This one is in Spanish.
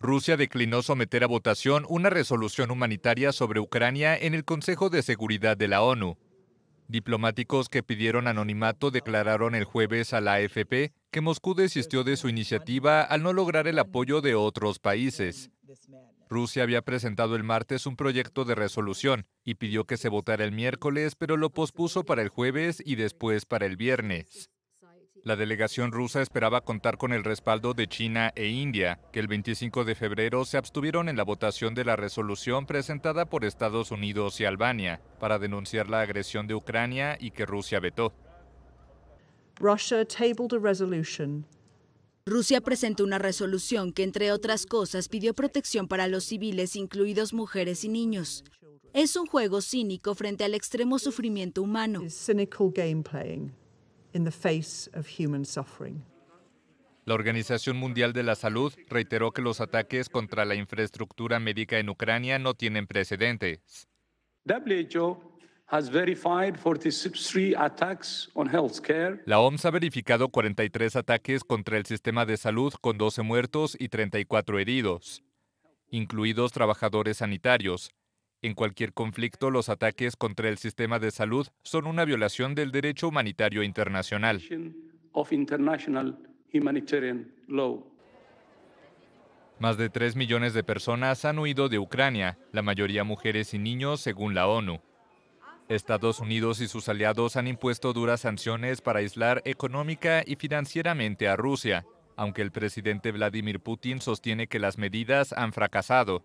Rusia declinó someter a votación una resolución humanitaria sobre Ucrania en el Consejo de Seguridad de la ONU. Diplomáticos que pidieron anonimato declararon el jueves a la AFP que Moscú desistió de su iniciativa al no lograr el apoyo de otros países. Rusia había presentado el martes un proyecto de resolución y pidió que se votara el miércoles, pero lo pospuso para el jueves y después para el viernes. La delegación rusa esperaba contar con el respaldo de China e India, que el 25 de febrero se abstuvieron en la votación de la resolución presentada por Estados Unidos y Albania para denunciar la agresión de Ucrania y que Rusia vetó. Rusia presentó una resolución que, entre otras cosas, pidió protección para los civiles, incluidos mujeres y niños. Es un juego cínico frente al extremo sufrimiento humano. La Organización Mundial de la Salud reiteró que los ataques contra la infraestructura médica en Ucrania no tienen precedentes. La OMS ha verificado 43 ataques contra el sistema de salud con 12 muertos y 34 heridos, incluidos trabajadores sanitarios, en cualquier conflicto, los ataques contra el sistema de salud son una violación del derecho humanitario internacional. Más de 3 millones de personas han huido de Ucrania, la mayoría mujeres y niños, según la ONU. Estados Unidos y sus aliados han impuesto duras sanciones para aislar económica y financieramente a Rusia, aunque el presidente Vladimir Putin sostiene que las medidas han fracasado.